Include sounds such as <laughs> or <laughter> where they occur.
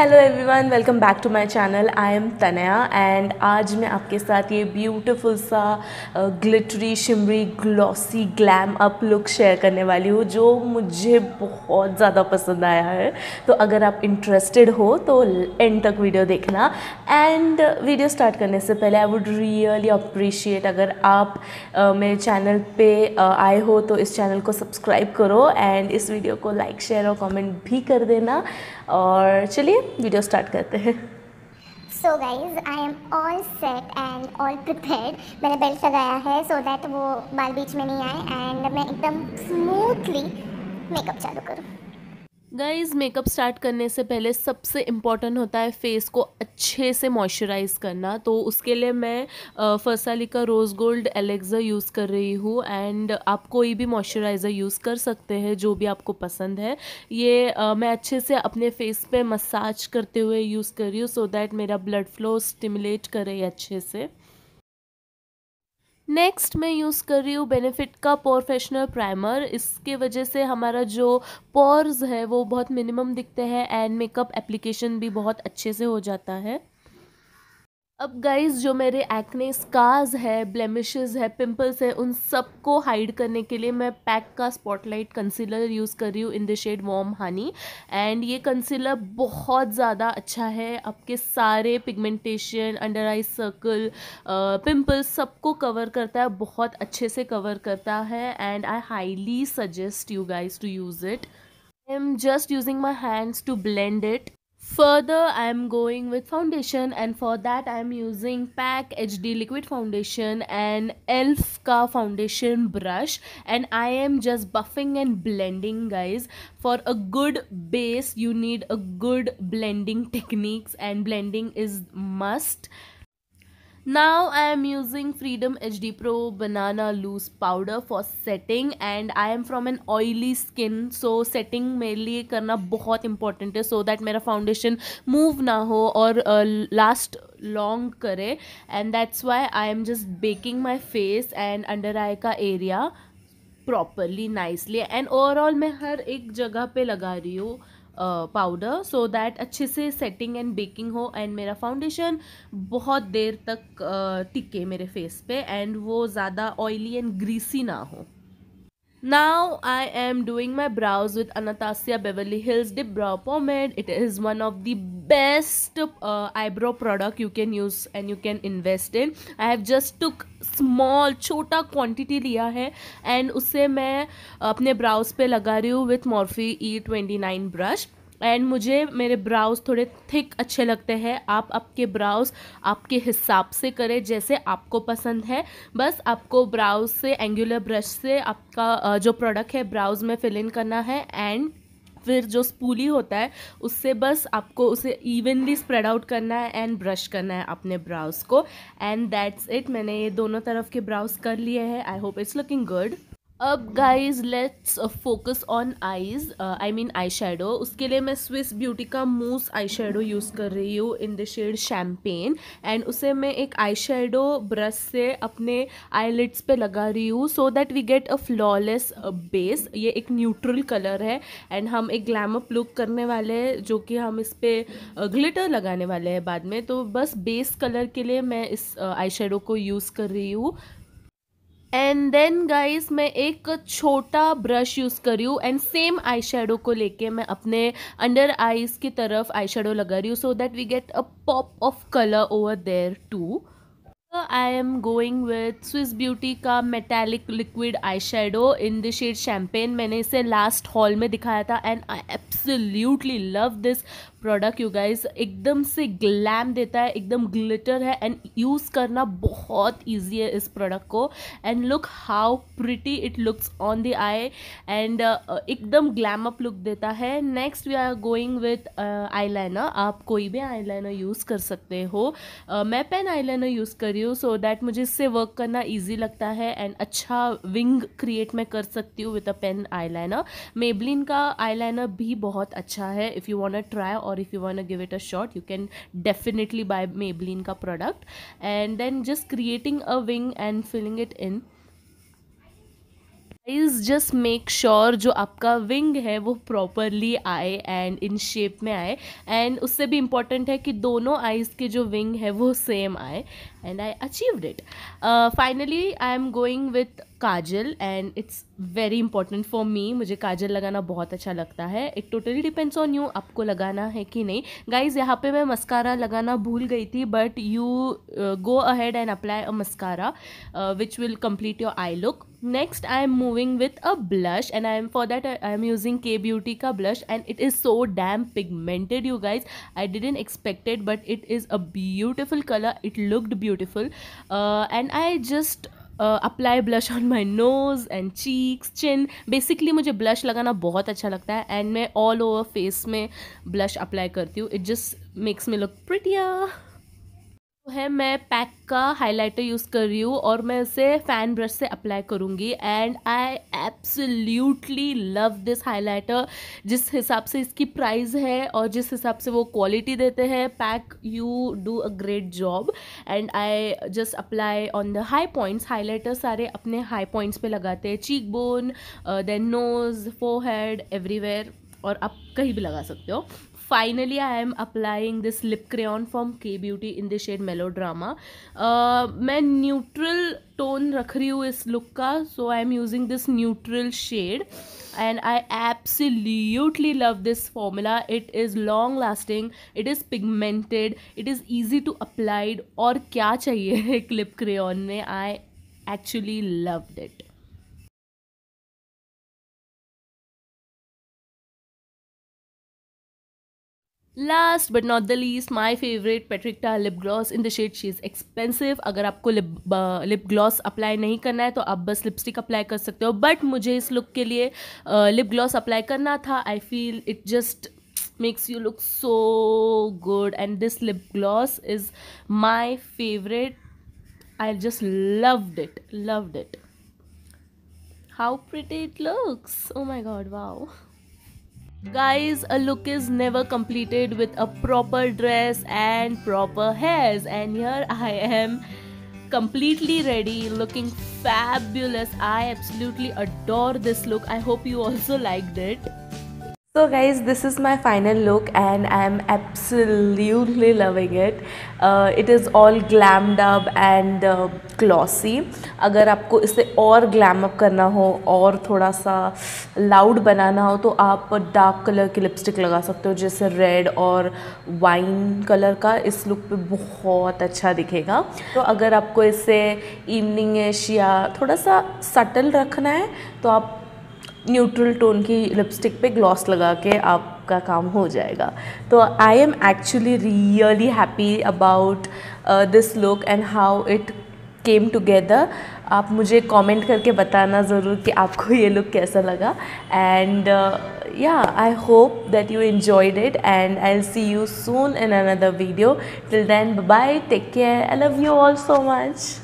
Hello everyone welcome back to my channel I am Tanaya and आज मैं आपके साथ ये ब्यूटीफुल सा glittery shimmery glossy glam up look share करने वाली हूँ जो मुझे बहुत ज़्यादा पसंद आया है तो अगर आप इंटरेस्टेड हो तो एंड तक वीडियो देखना एंड वीडियो स्टार्ट करने से पहले आई वुड रियली अप्रिशिएट अगर आप मेरे चैनल पर आए हो तो इस चैनल को सब्सक्राइब करो एंड इस वीडियो को लाइक शेयर और कॉमेंट भी कर देना और चलिए वीडियो स्टार्ट करते हैं so guys I am all set and all prepare मैंने बेल्ट लगाया है सो so दैट वो बाल बीच में नहीं आए एंड मैं एकदम स्मूथली मेकअप चालू करूँ गाइज मेकअप स्टार्ट करने से पहले सबसे इम्पॉर्टेंट होता है फेस को अच्छे से मॉइस्चराइज करना तो उसके लिए मैं फर्साली का रोज़ गोल्ड एलेक्ज़ा यूज़ कर रही हूँ एंड आप कोई भी मॉइस्चराइज़र यूज़ कर सकते हैं जो भी आपको पसंद है ये uh, मैं अच्छे से अपने फेस पे मसाज करते हुए यूज़ कर रही हूँ सो दैट मेरा ब्लड फ्लो स्टिमुलेट करे अच्छे से नेक्स्ट मैं यूज़ कर रही हूँ बेनिफिट का पोर फ्रेशनर प्राइमर इसके वजह से हमारा जो पोर्स है वो बहुत मिनिमम दिखते हैं एंड मेकअप एप्लीकेशन भी बहुत अच्छे से हो जाता है अब गाइज जो मेरे एक्ने स्कार्स है ब्लेमिशेस है पिंपल्स है उन सबको हाइड करने के लिए मैं पैक का स्पॉटलाइट कंसीलर यूज़ कर रही हूँ in the shade warm honey and ये कंसीलर बहुत ज़्यादा अच्छा है आपके सारे pigmentation under eye circle pimples सबको कवर करता है बहुत अच्छे से कवर करता है and I highly suggest you guys to use it I am just using my hands to blend it Further, I am going with foundation and for that I am using PAC HD Liquid Foundation and ELF Ka Foundation Brush and I am just buffing and blending guys. For a good base, you need a good blending techniques and blending is must. Now I am using Freedom HD Pro Banana Loose Powder for setting and I am from an oily skin so setting मेरे लिए करना बहुत important है so that मेरा foundation move ना हो और uh, last long करे and that's why I am just baking my face and under eye का area properly nicely and overall मैं हर एक जगह पर लगा रही हूँ पाउडर सो दैट अच्छे से सेटिंग एंड बेकिंग हो एंड मेरा फाउंडेशन बहुत देर तक टिके मेरे फेस पे एंड वो ज़्यादा ऑयली एंड ग्रीसी ना हो Now I am doing my brows with Anastasia Beverly Hills Deep Brow Pomade. It is one of the best uh, eyebrow product you can use and you can invest in. I have just took small chota quantity liya hai and usse main apne brows pe laga rahi hu with Morphe E29 brush. And मुझे मेरे browse थोड़े thick अच्छे लगते हैं आप आपके browse आपके हिसाब से करें जैसे आपको पसंद है बस आपको ब्राउज से एंगुलर ब्रश से आपका जो प्रोडक्ट है ब्राउज में फिल इन करना है एंड फिर जो स्पूली होता है उससे बस आपको उसे इवनली स्प्रेड आउट करना है एंड ब्रश करना है अपने ब्राउज को एंड दैट्स इट मैंने ये दोनों तरफ के ब्राउज कर लिए हैं I hope it's looking good अब guys let's focus on eyes I mean eye shadow उसके लिए मैं स्विस ब्यूटी का मूस आई शेडो यूज़ कर रही हूँ in the shade champagne and उसे मैं एक आई शेडो ब्रश से अपने आई लिट्स पर लगा रही हूँ so that we get a flawless base ये एक न्यूट्रल कलर है एंड हम एक ग्लैमअप लुक करने वाले हैं जो कि हम इस पर ग्लिटर uh, लगाने वाले हैं बाद में तो बस बेस कलर के लिए मैं इस आई uh, शेडो को यूज़ कर रही हूँ एंड देन गाइस मैं एक छोटा ब्रश यूज़ कर रही हूँ एंड सेम आई शेडो को लेके मैं अपने अंडर आईज की तरफ आई शेडो लगा रही हूँ so that we get a pop of colour over there too I am going with Swiss beauty का metallic liquid eye shadow in the shade champagne मैंने इसे लास्ट हॉल में दिखाया था and I absolutely love this product you guys एकदम से glam देता है एकदम ग्लिटर है एंड यूज़ करना बहुत ईजी है इस प्रोडक्ट को and look how pretty it looks on the eye and एकदम ग्लैम अप लुक देता है next we are going with eye liner आप कोई भी आई लाइनर यूज़ कर सकते हो uh, मैं पेन आई लाइनर यूज़ करी हूँ सो दैट मुझे इससे वर्क करना ईजी लगता है एंड अच्छा विंग क्रिएट मैं कर सकती हूँ with a pen eye liner Maybelline का आई लाइनर भी बहुत अच्छा है if you want a try और if you want a give it a shot you can definitely buy Maybelline का product and then just creating a wing and filling it in is just make sure जो आपका wing है वो properly आए and in shape में आए and उससे भी इम्पॉर्टेंट है कि दोनों आइज़ के जो विंग है वो सेम आए and I achieved it finally I am going with kajal and it's very important for me मुझे काजल लगाना बहुत अच्छा लगता है it totally depends on you आपको लगाना है कि नहीं गाइज यहाँ पे मैं मस्कारा लगाना भूल गई थी but you go ahead and apply a mascara which will complete your eye look next I am moving with a blush and I am for that I am using K beauty का blush and it is so damn pigmented you guys I unexpected but it is a beautiful colour it looked beautiful and I just apply blush on my nose and cheeks chin basically मुझे blush लगाना बहुत अच्छा लगता है and मैं all over face में blush apply करती हूँ it just makes me look prettier तो है मैं पैक का हाइलाइटर यूज़ कर रही हूँ और मैं उसे फ़ैन ब्रश से अप्लाई करूँगी and I absolutely love this highlighter जिस हिसाब से इसकी प्राइस है और जिस हिसाब से वो क्वालिटी देते हैं pack you do a great job and I just apply on the high points highlighter सारे अपने हाई पॉइंट्स पे लगाते हैं cheek bone then nose forehead everywhere और आप कहीं भी लगा सकते हो finally I am applying this lip crayon from Kay beauty in the shade mellow drama मैं न्यूट्रल टोन रख रही हूँ इस लुक का so I am using this neutral shade and I absolutely love this formula it is long lasting it is pigmented it is easy to applied और क्या चाहिए <laughs> एक लिप क्रेन में I actually love that last but not the least my favourite Patrick Ta lip gloss in the shade she is expensive अगर आपको lip lip gloss apply नहीं करना है तो आप बस लिपस्टिक अप्लाई कर सकते हो बट मुझे इस लुक के लिए लिप ग्लॉस अप्लाई करना था I feel it just makes you look so good and this lip gloss is my favourite I just loved it loved it how pretty it looks oh my god wow Guys, a look is never completed with a proper dress and proper hairs, and here I am completely ready, looking fabulous. I absolutely adore this look. I hope you also <laughs> liked it. So guys this is my final look and I am absolutely loving it it is all glammed up and classy अगर आपको इसे और glam up करना हो और थोड़ा सा loud बनाना हो तो आप डार्क कलर की लिपस्टिक लगा सकते हो जैसे रेड और वाइन कलर का इस लुक पे बहुत अच्छा दिखेगा तो अगर आपको इसे इवनिंग या थोड़ा सा सटल रखना है तो आप न्यूट्रल टोन की लिपस्टिक पे ग्लॉस लगा के आपका काम हो जाएगा तो I am actually really happy about this look and how it came together आप मुझे कमेंट करके बताना ज़रूर कि आपको ये लुक कैसा लगा and yeah I hope that you enjoyed it and I'll see you soon in another video till then bye take care I love you all so much